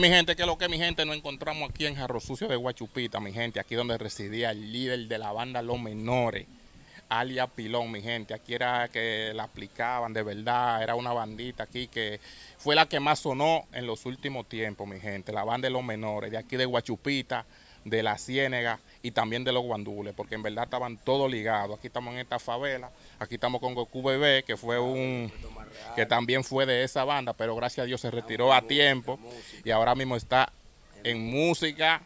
mi gente, que lo que mi gente, nos encontramos aquí en Jarro Sucio de Guachupita, mi gente, aquí donde residía el líder de la banda Los Menores, Alia Pilón, mi gente. Aquí era que la aplicaban, de verdad, era una bandita aquí que fue la que más sonó en los últimos tiempos, mi gente, la banda de Los Menores, de aquí de Guachupita, de La Ciénega y también de los guandules, porque en verdad estaban todos ligados. Aquí estamos en esta favela, aquí estamos con Goku Bebé, que fue un que también fue de esa banda, pero gracias a Dios se retiró a tiempo y ahora mismo está en música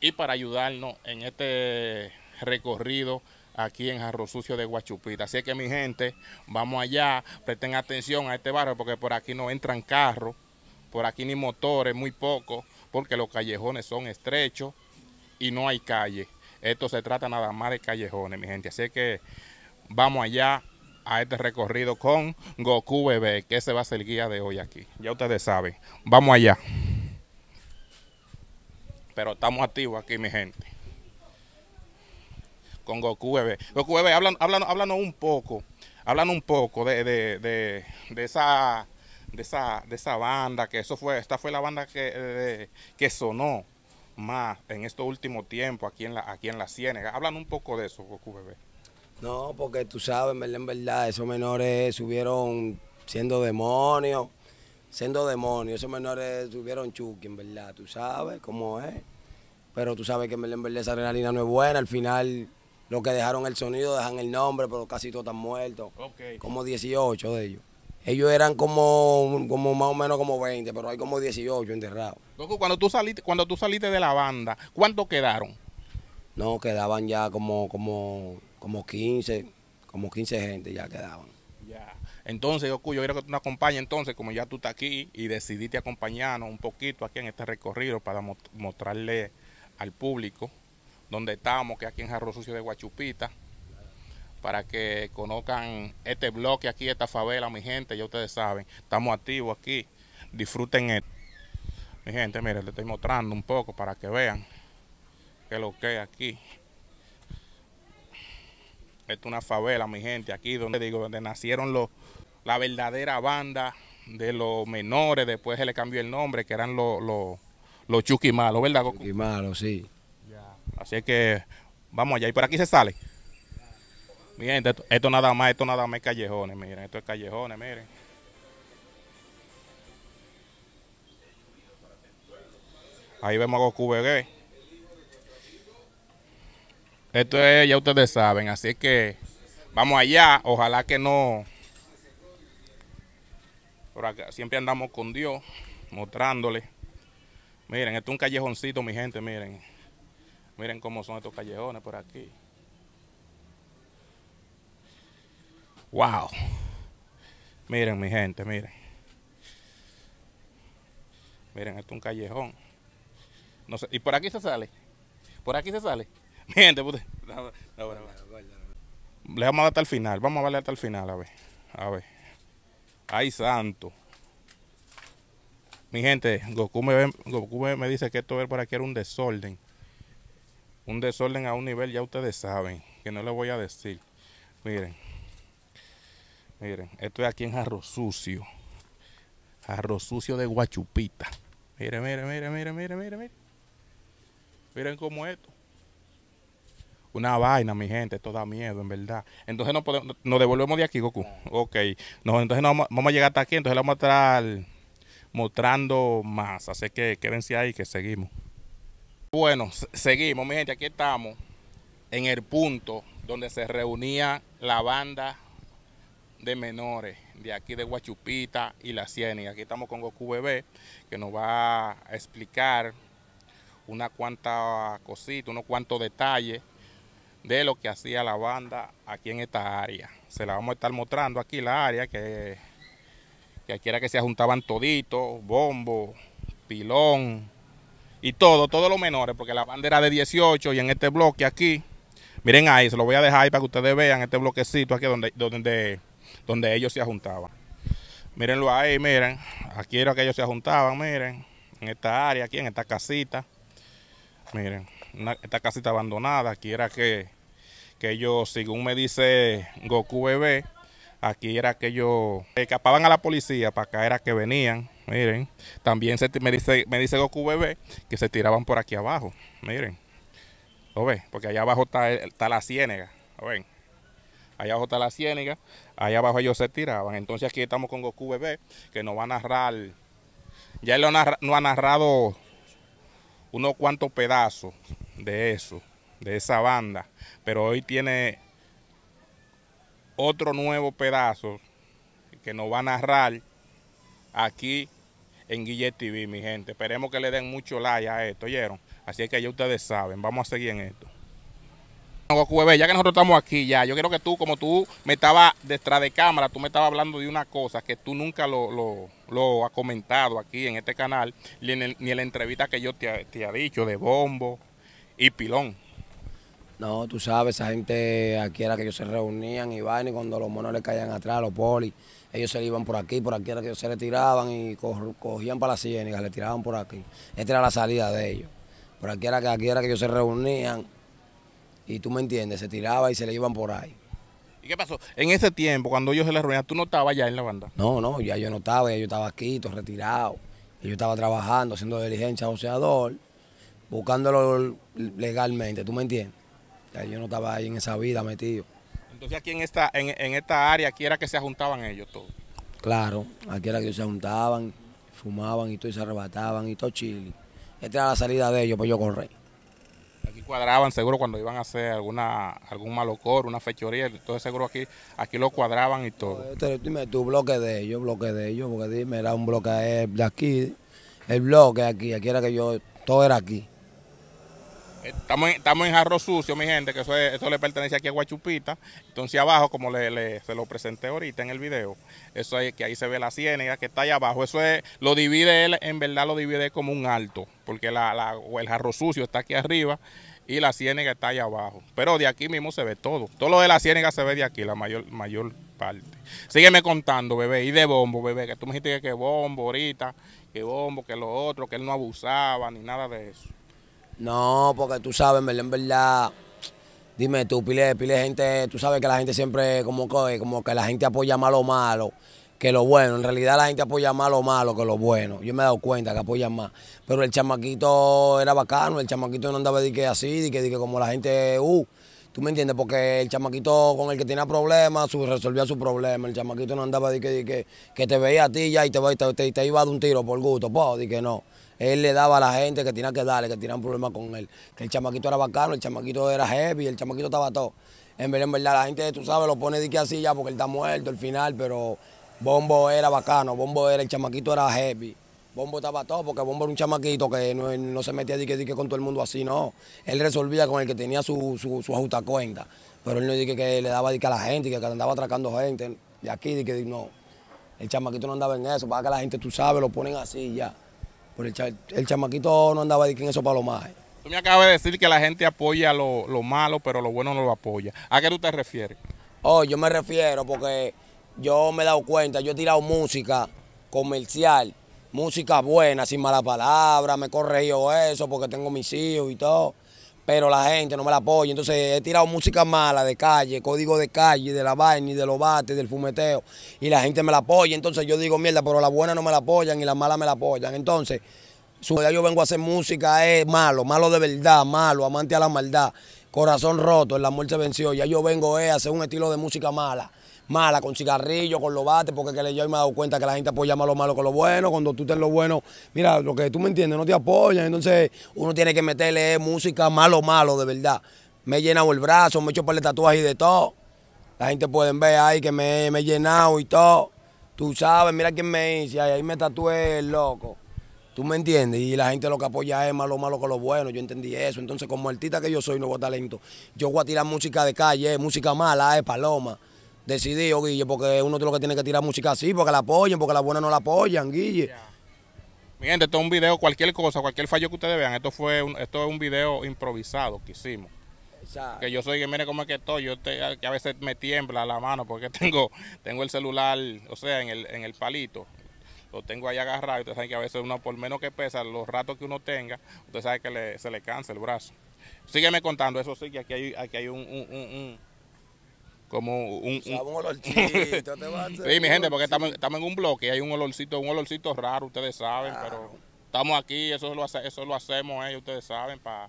y para ayudarnos en este recorrido aquí en Jarro Sucio de Guachupita. Así que mi gente, vamos allá, presten atención a este barrio porque por aquí no entran carros, por aquí ni motores, muy poco, porque los callejones son estrechos y no hay calle. Esto se trata nada más de callejones, mi gente. Así que vamos allá a este recorrido con Goku Bebé, que se va a ser el guía de hoy aquí. Ya ustedes saben. Vamos allá. Pero estamos activos aquí, mi gente. Con Goku Bebé. Goku Bebé, háblanos, un poco. hablan un poco de, de, esa de esa, de esa banda, que eso fue, esta fue la banda que, que sonó más en estos últimos tiempos aquí en la aquí en la Ciénaga. Hablan un poco de eso, Goku No, porque tú sabes, en verdad, esos menores subieron siendo demonios, siendo demonios, esos menores subieron chuki, en verdad, tú sabes cómo es. Pero tú sabes que en verdad esa adrenalina no es buena, al final los que dejaron el sonido dejan el nombre, pero casi todos están muertos. Como 18 de ellos. Ellos eran como, como más o menos como 20, pero hay como 18 enterrados. cuando tú saliste, cuando tú saliste de la banda, ¿cuántos quedaron? No, quedaban ya como, como, como 15, como 15 gente ya quedaban. Ya. Entonces, yo quiero que tú nos acompañes entonces, como ya tú estás aquí y decidiste acompañarnos un poquito aquí en este recorrido para mostrarle al público dónde estamos, que aquí en Jarro Sucio de Guachupita para que conozcan este bloque aquí, esta favela, mi gente, ya ustedes saben, estamos activos aquí, disfruten esto. Mi gente, mire, les estoy mostrando un poco para que vean que lo que hay aquí. Esta es una favela, mi gente, aquí donde digo, donde nacieron los, la verdadera banda de los menores, después se le cambió el nombre, que eran los, los, los ¿verdad, Goku? Chuquimalos, sí. Así que vamos allá, y por aquí se sale. Miren, esto, nada más, esto nada más es callejones, miren, esto es callejones, miren. Ahí vemos a Goku Bebé. Esto es, ya ustedes saben, así que vamos allá, ojalá que no. Por acá, siempre andamos con Dios, mostrándole. Miren, esto es un callejoncito, mi gente, miren. Miren cómo son estos callejones por aquí. Wow. Miren, mi gente, miren. Miren, esto es un callejón. No sé, y por aquí se sale. Por aquí se sale. Mi gente, puta. Le vamos a dar hasta el final. Vamos a darle hasta el final, a ver. A ver. Ay, santo. Mi gente, Goku me, Goku me, dice que esto por aquí era un desorden. Un desorden a un nivel, ya ustedes saben, que no le voy a decir. Miren. Miren, esto es aquí en Arroz Sucio. Arroz Sucio de Guachupita. Miren, miren, miren, miren, miren, miren, miren. Miren cómo esto. Una vaina, mi gente, esto da miedo, en verdad. Entonces no podemos, nos devolvemos de aquí, Goku. Ok. No, entonces no, vamos a llegar hasta aquí, entonces le vamos a estar mostrando más. Así que quédense ahí que seguimos. Bueno, seguimos, mi gente. Aquí estamos en el punto donde se reunía la banda de menores de aquí de Guachupita y La y Aquí estamos con Goku Bebé, que nos va a explicar una cuanta cosita, unos cuantos detalles de lo que hacía la banda aquí en esta área. Se la vamos a estar mostrando aquí la área que, que aquí era que se juntaban toditos, bombo, pilón y todo, todos los menores, porque la banda era de 18 y en este bloque aquí, miren ahí, se lo voy a dejar ahí para que ustedes vean este bloquecito aquí donde, donde donde ellos se juntaban. Mírenlo ahí, miren, aquí era que ellos se juntaban, miren, en esta área, aquí en esta casita, miren, esta casita abandonada, aquí era que, ellos, según me dice Goku Bebé, aquí era que ellos escapaban a la policía, para acá era que venían, miren, también se, me, dice, me dice Goku Bebé que se tiraban por aquí abajo, miren, lo ven, porque allá abajo está, la ciénaga, lo ven allá abajo está la ciénaga, allá abajo ellos se tiraban. Entonces aquí estamos con Goku BB que nos va a narrar, ya él nos no ha narrado unos cuantos pedazos de eso, de esa banda, pero hoy tiene otro nuevo pedazo que nos va a narrar aquí en Guille TV, mi gente. Esperemos que le den mucho like a esto, ¿oyeron? Así que ya ustedes saben, vamos a seguir en esto ya que nosotros estamos aquí ya, yo quiero que tú, como tú me estabas detrás de cámara, tú me estabas hablando de una cosa que tú nunca lo, lo, has comentado aquí en este canal, ni en, la entrevista que yo te, te, he dicho de Bombo y Pilón. No, tú sabes, esa gente aquí era que ellos se reunían y van y cuando los monos le caían atrás, los polis, ellos se iban por aquí, por aquí era que ellos se retiraban y cogían para la ciénaga, le tiraban por aquí. Esta era la salida de ellos. Por aquí era que aquí era que ellos se reunían y tú me entiendes, se tiraba y se le iban por ahí. ¿Y qué pasó? En ese tiempo, cuando ellos se les arruinaban, ¿tú no estabas ya en la banda? No, no, ya yo no estaba, ya yo estaba aquí, todo retirado. yo estaba trabajando, haciendo diligencia boceador, buscándolo legalmente, ¿tú me entiendes? Ya yo no estaba ahí en esa vida metido. Entonces aquí en esta, en, en esta área, aquí era que se juntaban ellos todos. Claro, aquí era que ellos se juntaban, fumaban y todo, y se arrebataban y todo chile. Esta era la salida de ellos, pues yo corrí aquí cuadraban seguro cuando iban a hacer alguna algún malocor, una fechoría, entonces seguro aquí aquí lo cuadraban y todo. dime tu bloque de ellos, bloque de ellos, porque dime, era un bloque eh, de aquí, el bloque aquí, aquí era que yo, todo era aquí. Estamos en, jarro sucio, mi gente, que eso es, le pertenece aquí a Guachupita. Entonces abajo, como le, se lo presenté ahorita en el video, eso es que ahí se ve la ciénaga que está allá abajo. Eso es, lo divide él, en verdad lo divide como un alto, porque la, la, el jarro sucio está aquí arriba y la ciénaga está allá abajo. Pero de aquí mismo se ve todo. Todo lo de la ciénaga se ve de aquí, la mayor, mayor parte. Sígueme contando, bebé, y de bombo, bebé, que tú me dijiste que bombo ahorita, que bombo, que lo otro, que él no abusaba, ni nada de eso. No, porque tú sabes, en verdad, Dime tú, pile, pile gente, tú sabes que la gente siempre como que, eh, como que la gente apoya lo malo que lo bueno. En realidad la gente apoya más lo malo que lo bueno. Yo me he dado cuenta que apoya más. Pero el chamaquito era bacano, el chamaquito no andaba de que así, de que como la gente, uh, ¿Tú me entiendes? Porque el chamaquito con el que tenía problemas su, resolvía su problema. El chamaquito no andaba de que, que, te veía a ti ya y te, te iba a dar un tiro por gusto. Pues, di que no. Él le daba a la gente que tenía que darle, que tenían problemas con él. Que el chamaquito era bacano, el chamaquito era heavy, el chamaquito estaba todo. En verdad, en verdad, la gente, tú sabes, lo pone de que así ya porque él está muerto al final, pero Bombo era bacano, Bombo era, el chamaquito era heavy. Bombo estaba todo, porque Bombo era un chamaquito que no, se metía dique, dique con todo el mundo así, no. Él resolvía con el que tenía su, su, ajusta cuenta, pero él no dije que le daba dique a la gente, que andaba atracando gente de aquí, dije, no. El chamaquito no andaba en eso, para que la gente, tú sabes, lo ponen así ya. Pero el, chamaquito no andaba dique en eso para lo más. Tú me acabas de decir que la gente apoya lo, lo malo, pero lo bueno no lo apoya. ¿A qué tú te refieres? Oh, yo me refiero porque yo me he dado cuenta, yo he tirado música comercial música buena, sin mala palabra, me he corregido eso porque tengo mis hijos y todo, pero la gente no me la apoya. Entonces he tirado música mala de calle, código de calle, de la vaina y de los bates, del fumeteo, y la gente me la apoya. Entonces yo digo, mierda, pero la buena no me la apoyan y la mala me la apoyan. Entonces, su yo vengo a hacer música, es malo, malo de verdad, malo, amante a la maldad, corazón roto, el amor se venció. Ya yo vengo eh, a hacer un estilo de música mala mala, con cigarrillos, con lo bates, porque que yo me he dado cuenta que la gente apoya más lo malo con lo bueno, cuando tú estás en lo bueno, mira, lo que tú me entiendes, no te apoyan, entonces uno tiene que meterle eh, música malo, malo, de verdad. Me he llenado el brazo, me he hecho par de tatuajes y de todo. La gente puede ver ahí que me, he llenado y todo. Tú sabes, mira quién me hice, ahí, me tatué el loco. ¿Tú me entiendes? Y la gente lo que apoya es malo malo con lo bueno. Yo entendí eso. Entonces, como artista que yo soy, nuevo talento, yo voy a tirar música de calle, eh, música mala, es eh, paloma decidido, oh, Guille, porque uno de los que tiene que tirar música así, porque la apoyan, porque la buena no la apoyan, Guille. Miren, Mi esto es un video, cualquier cosa, cualquier fallo que ustedes vean, esto fue un, esto es un video improvisado que hicimos. Exacto. Que yo soy, que como cómo es que estoy, yo a veces me tiembla la mano porque tengo, tengo el celular, o sea, en el, en el palito lo tengo ahí agarrado. Ustedes saben que a veces uno, por menos que pesa, los ratos que uno tenga, usted sabe que se le cansa el brazo. Sígueme contando, eso sí, que aquí hay, aquí hay un como un, olorcito, Sí, mi gente, porque estamos, en un bloque y hay un olorcito, un olorcito raro, ustedes saben, pero estamos aquí, eso lo, hace, eso lo hacemos, eh, ustedes saben, para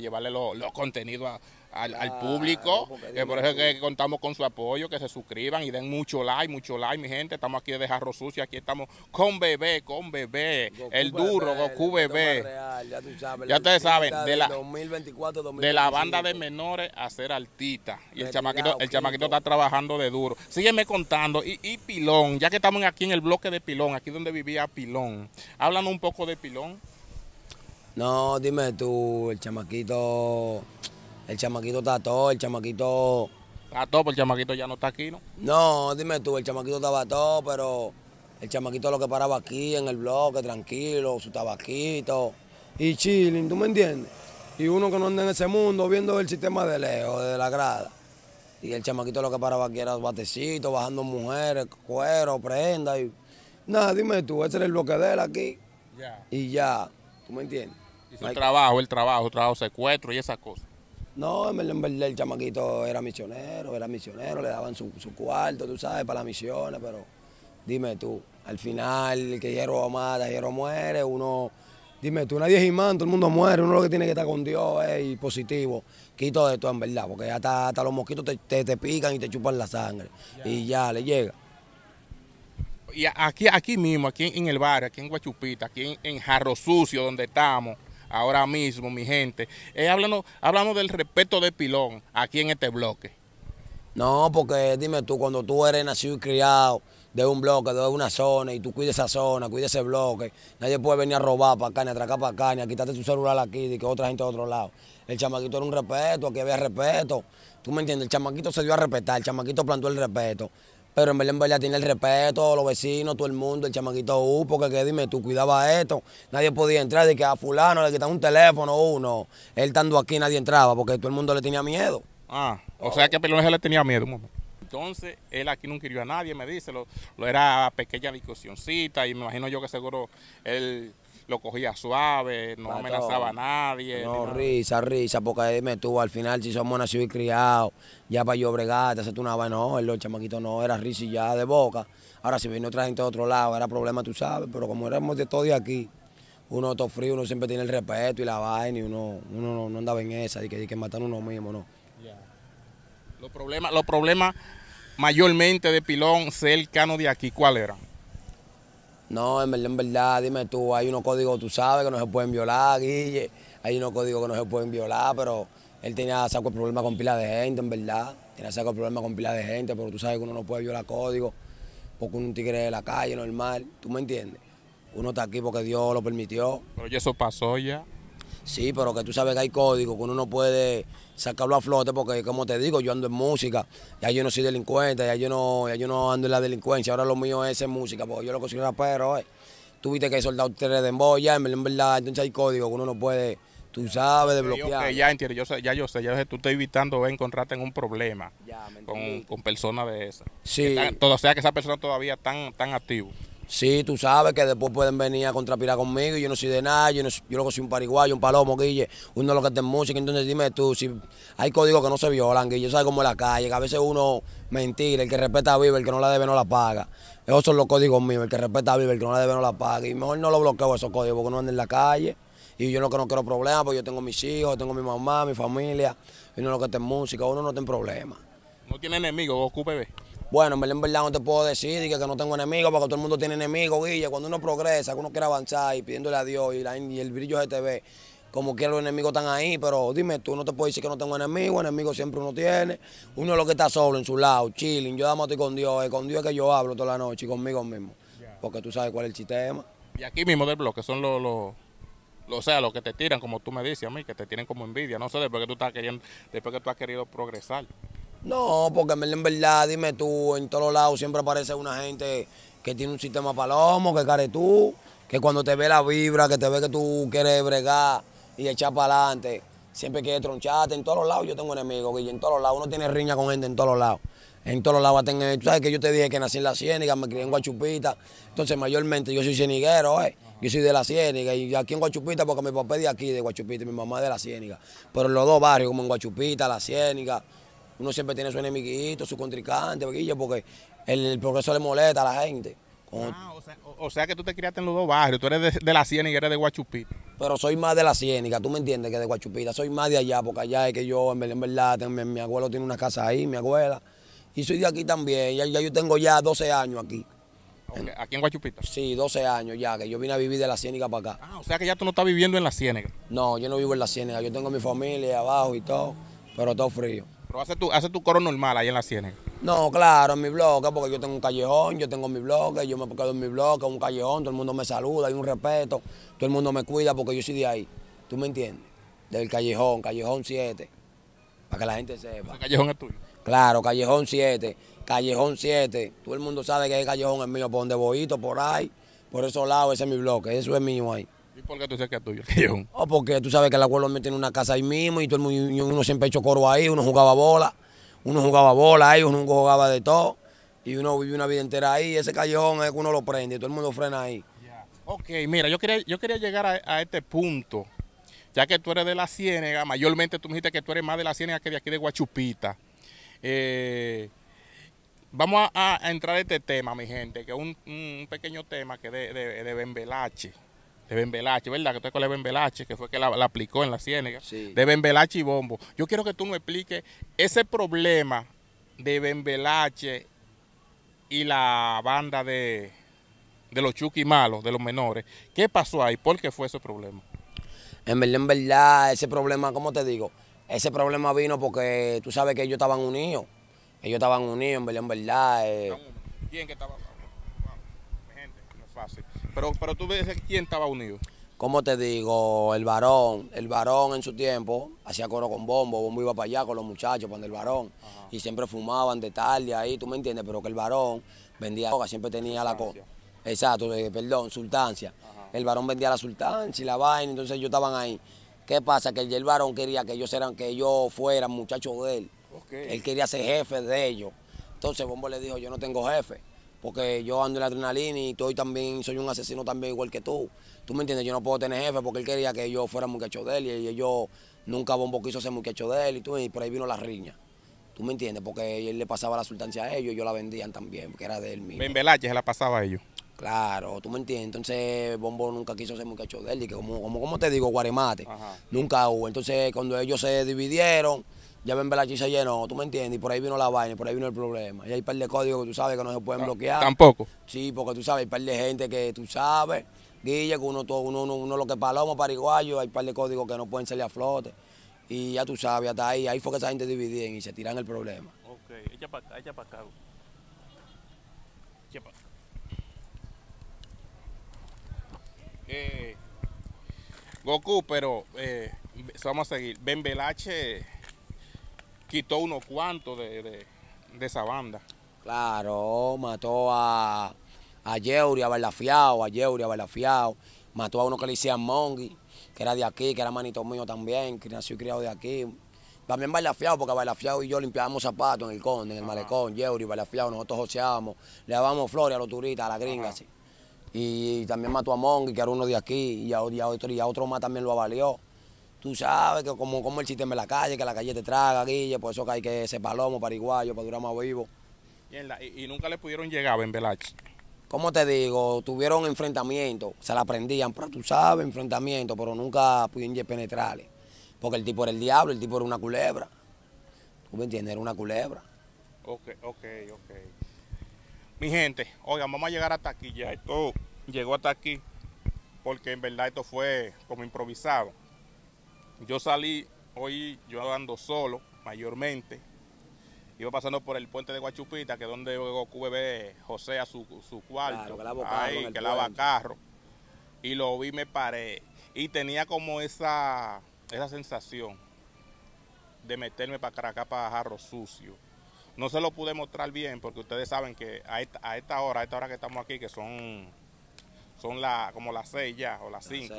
llevarle los contenidos a, al, ah, público. Que por eso que contamos con su apoyo, que se suscriban y den mucho like, mucho like, mi gente. Estamos aquí de Jarro Sucio, aquí estamos con bebé, con bebé, el duro, Goku bebé. ya, te ustedes saben, de la, 2024, de la banda de menores a ser altita. Y el chamaquito, el chamaquito está trabajando de duro. Sígueme contando. Y, Pilón, ya que estamos aquí en el bloque de Pilón, aquí donde vivía Pilón. Háblanos un poco de Pilón. No, dime tú, el chamaquito el chamaquito está todo, el chamaquito. todo, pero el chamaquito ya no está aquí, ¿no? No, dime tú, el chamaquito estaba todo, pero el chamaquito lo que paraba aquí en el bloque, tranquilo, su tabaquito. Y chilling, ¿tú me entiendes? Y uno que no anda en ese mundo viendo el sistema de lejos, de la grada. Y el chamaquito lo que paraba aquí era batecito, bajando mujeres, cuero, prenda. Y... Nada, dime tú, ese era el bloque de él aquí. Ya. Y ya, ¿tú me entiendes? Y su trabajo, el trabajo, trabajo, secuestro y esas cosas. No, en verdad, el chamaquito era misionero, era misionero, le daban su, su cuarto, tú sabes, para las misiones, pero dime tú, al final, que hierro mata, hierro muere, uno, dime tú, nadie es imán, todo el mundo muere, uno lo que tiene que estar con Dios es positivo, quito de todo en verdad, porque hasta, hasta los mosquitos te, pican y te chupan la sangre, y ya le llega. Y aquí, aquí mismo, aquí en el barrio, aquí en Guachupita, aquí en, en Jarro Sucio, donde estamos, ahora mismo, mi gente. Eh, del respeto de Pilón aquí en este bloque. No, porque dime tú, cuando tú eres nacido y criado de un bloque, de una zona, y tú cuides esa zona, cuides ese bloque, nadie puede venir a robar para acá, ni atracar para acá, ni a quitarte tu celular aquí, y que otra gente de otro lado. El chamaquito era un respeto, aquí había respeto. Tú me entiendes, el chamaquito se dio a respetar, el chamaquito plantó el respeto. Pero en Belén en tiene el respeto, los vecinos, todo el mundo, el chamaquito, Upo, uh, porque que dime, tú cuidabas esto, nadie podía entrar, de que a fulano le quitaban un teléfono, uno, uh, él estando aquí nadie entraba, porque todo el mundo le tenía miedo. Ah, o sea que Pelones le tenía miedo, Entonces, él aquí no quería a nadie, me dice, lo, lo era pequeña discusioncita y me imagino yo que seguro él lo cogía suave, no amenazaba a nadie. No, risa, risa, porque dime tú, al final si somos nacidos y criados, ya para yo bregarte, hacerte una vaina, no, el chamaquito no, era risa ya de boca. Ahora si vino otra gente de otro lado, era problema, tú sabes, pero como éramos de todo de aquí, uno todo frío, uno siempre tiene el respeto y la vaina y uno, no, andaba en esa, y que, mataron que uno mismo, no. Los problemas, los problemas mayormente de pilón cercano de aquí, ¿cuál era? No, en verdad, en dime tú, hay unos códigos, tú sabes, que no se pueden violar, Guille. Hay unos códigos que no se pueden violar, pero él tenía saco el problema con pila de gente, en verdad. Tenía saco el problema con pila de gente, pero tú sabes que uno no puede violar códigos, porque uno un tigre de la calle, normal. ¿Tú me entiendes? Uno está aquí porque Dios lo permitió. Pero eso pasó ya. Sí, pero que tú sabes que hay código, que uno no puede sacarlo a flote porque, como te digo, yo ando en música, ya yo no soy delincuente, ya yo no, ya yo no ando en la delincuencia, ahora lo mío es en música, porque yo lo consigo rapero, tuviste eh. Tú viste que soldar soldado de emboya, en verdad, entonces hay código que uno no puede, tú sabes, desbloquear. ya entiendo, yo ya yo sé, ya sé, tú estás evitando ven encontrarte en un problema con, personas de esas. Sí. todo, sea, que esa persona todavía están, tan activas. Sí, tú sabes que después pueden venir a contrapirar conmigo. Yo no soy de nada, yo, no, yo luego soy un pariguayo, un palomo, Guille. Uno lo que en música. Entonces dime tú, si hay códigos que no se violan, Guille. Sabes cómo es la calle, que a veces uno mentira, el que respeta vive, el que no la debe no la paga. Esos son los códigos míos, el que respeta vive, el que no la debe no la paga. Y mejor no lo bloqueo esos códigos porque no anda en la calle. Y yo no, que no quiero problemas porque yo tengo mis hijos, tengo mi mamá, mi familia. Y uno lo que está en música, uno no tiene problemas. No tiene enemigo Goku bueno, en verdad, no te puedo decir que, que no tengo enemigos, porque todo el mundo tiene enemigos, Guille. Cuando uno progresa, uno quiere avanzar y pidiéndole a Dios y, el brillo se te ve, como que los enemigos están ahí, pero dime tú, no te puedo decir que no tengo enemigos, enemigos siempre uno tiene. Uno es lo que está solo en su lado, chilling. Yo damos ti con Dios, es eh, con Dios que yo hablo toda la noche y conmigo mismo, porque tú sabes cuál es el sistema. Y aquí mismo del bloque son los... o sea, los que te tiran, como tú me dices a mí, que te tienen como envidia, no sé, después que tú estás queriendo, después que tú has querido progresar. No, porque en verdad, dime tú, en todos lados siempre aparece una gente que tiene un sistema palomo, que care tú, que cuando te ve la vibra, que te ve que tú quieres bregar y echar para adelante, siempre quiere troncharte. En todos lados yo tengo enemigos, y en todos lados uno tiene riña con gente en todos lados. En todos lados tener, tú sabes que yo te dije que nací en la Ciénaga, me crié en Guachupita, entonces mayormente yo soy cieniguero, eh. Yo soy de la Ciénaga y aquí en Guachupita, porque mi papá es de aquí, de Guachupita, mi mamá es de la Ciénaga. Pero en los dos barrios, como en Guachupita, la Ciénaga, uno siempre tiene su enemiguito, su contrincante, porque el, el progreso le molesta a la gente. Ah, o, sea, o, sea, que tú te criaste en los dos barrios, tú eres de, la Ciénaga y eres de Guachupita. Pero soy más de la Ciénaga, tú me entiendes que de Guachupita, soy más de allá, porque allá es que yo, en, verdad, mi, abuelo tiene una casa ahí, mi abuela, y soy de aquí también, ya, yo tengo ya 12 años aquí. ¿Aquí en Guachupita? Sí, 12 años ya, que yo vine a vivir de la Ciénaga para acá. Ah, o sea que ya tú no estás viviendo en la Ciénaga. No, yo no vivo en la Ciénaga, yo tengo mi familia abajo y todo, pero todo frío. Pero hace tu, hace tu coro normal ahí en la Ciénaga. No, claro, en mi bloque, porque yo tengo un callejón, yo tengo mi bloque, yo me quedo en mi bloque, un callejón, todo el mundo me saluda, hay un respeto, todo el mundo me cuida porque yo soy de ahí. ¿Tú me entiendes? Del callejón, callejón 7, para que la gente sepa. ¿El callejón es tuyo? Claro, callejón 7, callejón 7, todo el mundo sabe que el callejón es mío, por donde voy, por ahí, por esos lados, ese es mi bloque, eso es mío ahí. ¿Y por qué tú sabes que es tuyo? Oh, porque tú sabes que el abuelo meten en una casa ahí mismo y todo mundo, uno siempre hecho coro ahí, uno jugaba bola, uno jugaba bola ahí, uno jugaba de todo. Y uno vivió una vida entera ahí, ese callejón es que uno lo prende, y todo el mundo frena ahí. Ok, mira, yo quería, yo quería llegar a, este punto, ya que tú eres de la Ciénaga mayormente tú me dijiste que tú eres más de la Ciénaga que de aquí de Guachupita. Eh, vamos a, entrar a este tema, mi gente, que es un, pequeño tema que de, de, de Bembelache de Ben ¿verdad? Que usted con Ben que fue que la, aplicó en la Ciénaga, de Ben y Bombo. Yo quiero que tú me expliques ese problema de Ben y la banda de, de los chuquis malos, de los menores. ¿Qué pasó ahí? ¿Por qué fue ese problema? En verdad, verdad, ese problema, ¿cómo te digo? Ese problema vino porque tú sabes que ellos estaban unidos. Ellos estaban unidos, en verdad, verdad. Eh. ¿Quién que estaba? Gente, no es fácil. Pero, pero tú ves quién estaba unido. Como te digo, el varón, el varón en su tiempo hacía coro con bombo, bombo iba para allá con los muchachos, cuando el varón, y siempre fumaban de tarde ahí, tú me entiendes, pero que el varón vendía coca, siempre tenía la cosa. Exacto, perdón, sustancia. El varón vendía la Sultancia y la vaina, entonces ellos estaban ahí. ¿Qué pasa? Que el, varón quería que ellos eran, que yo fueran muchachos de él. Él quería ser jefe de ellos. Entonces Bombo le dijo, yo no tengo jefe porque yo ando en la adrenalina y estoy también soy un asesino también igual que tú. ¿Tú me entiendes? Yo no puedo tener jefe porque él quería que yo fuera muchacho de él y yo nunca Bombo quiso ser muchacho de él y, tú, y por ahí vino la riña. ¿Tú me entiendes? Porque él le pasaba la sustancia a ellos y yo la vendían también, porque era de él mismo. velache se la pasaba a ellos. Claro, tú me entiendes. Entonces, Bombo nunca quiso ser muchacho de él, y que como, como, como te digo, Guaremate, nunca hubo. Entonces, cuando ellos se dividieron, ya ven Velache se llenó, tú me entiendes, y por ahí vino la vaina, por ahí vino el problema. Y hay un par de códigos que tú sabes que no se pueden ah, bloquear. Tampoco. Sí, porque tú sabes, hay un par de gente que tú sabes, Guille, que uno, todo, uno, lo que es paloma, pariguayo, hay un par de códigos que no pueden salir a flote. Y ya tú sabes, hasta ahí, ahí fue que esa gente dividía y se tiran el problema. Ok, echa para acá, echa para acá. Echa para Eh, Goku, pero eh, vamos a seguir. Ben Belache quitó unos cuantos de, esa banda. Claro, mató a, a Yeuri, a Bailafiao, a Yeuri, a Bailafiao. Mató a uno que le hicieron Mongi, que era de aquí, que era manito mío también, que nació y criado de aquí. También Bailafiao, porque Bailafiao y yo limpiábamos zapatos en el conde, en el malecón, Yeuri, Bailafiao, nosotros joseábamos, le dábamos flores a los turistas, a la gringa, así. Y, también mató a Mongi, que era uno de aquí, y otro, y a otro más también lo avalió. Tú sabes que como, como el sistema de la calle, que la calle te traga, Guille, por pues eso que hay que ser palomo, pariguayo, para durar más vivo. Y, nunca le pudieron llegar a Belach. ¿Cómo te digo? Tuvieron enfrentamiento, se la prendían, pero tú sabes, enfrentamiento, pero nunca pudieron penetrarle. Porque el tipo era el diablo, el tipo era una culebra. ¿Tú me entiendes? Era una culebra. Ok, ok, ok. Mi gente, oigan, vamos a llegar hasta aquí ya. Esto llegó hasta aquí porque en verdad esto fue como improvisado. Yo salí, hoy yo ando solo, mayormente. Iba pasando por el puente de Guachupita, que es donde QBB José a su, su cuarto, que ahí, que lava carro. Y lo vi, me paré. Y tenía como esa, sensación de meterme para acá, para jarro sucio. No se lo pude mostrar bien porque ustedes saben que a esta, a esta hora, a esta hora que estamos aquí, que son son la, como las seis ya, o las cinco,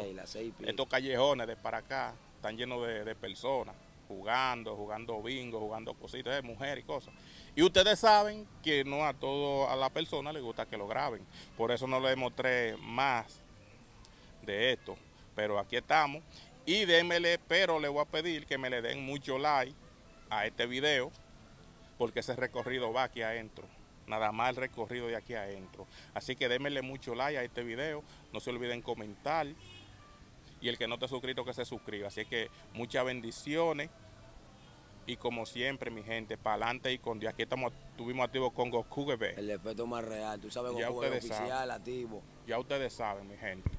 Estos callejones de para acá, están llenos de, personas jugando, jugando bingo, jugando cositas de eh, mujer y cosas. Y ustedes saben que no a todo a la persona le gusta que lo graben. Por eso no le mostré más de esto. Pero aquí estamos. Y démele, pero le voy a pedir que me le den mucho like a este video. Porque ese recorrido va aquí adentro. Nada más el recorrido de aquí adentro. Así que démele mucho like a este video. No se olviden comentar y el que no esté suscrito que se suscriba. Así que muchas bendiciones. Y como siempre, mi gente, para adelante y con Dios. Aquí estamos, estuvimos activos con Goku, El efecto más real. Tú sabes, Goku ya oficial, activo. Ya ustedes saben, mi gente.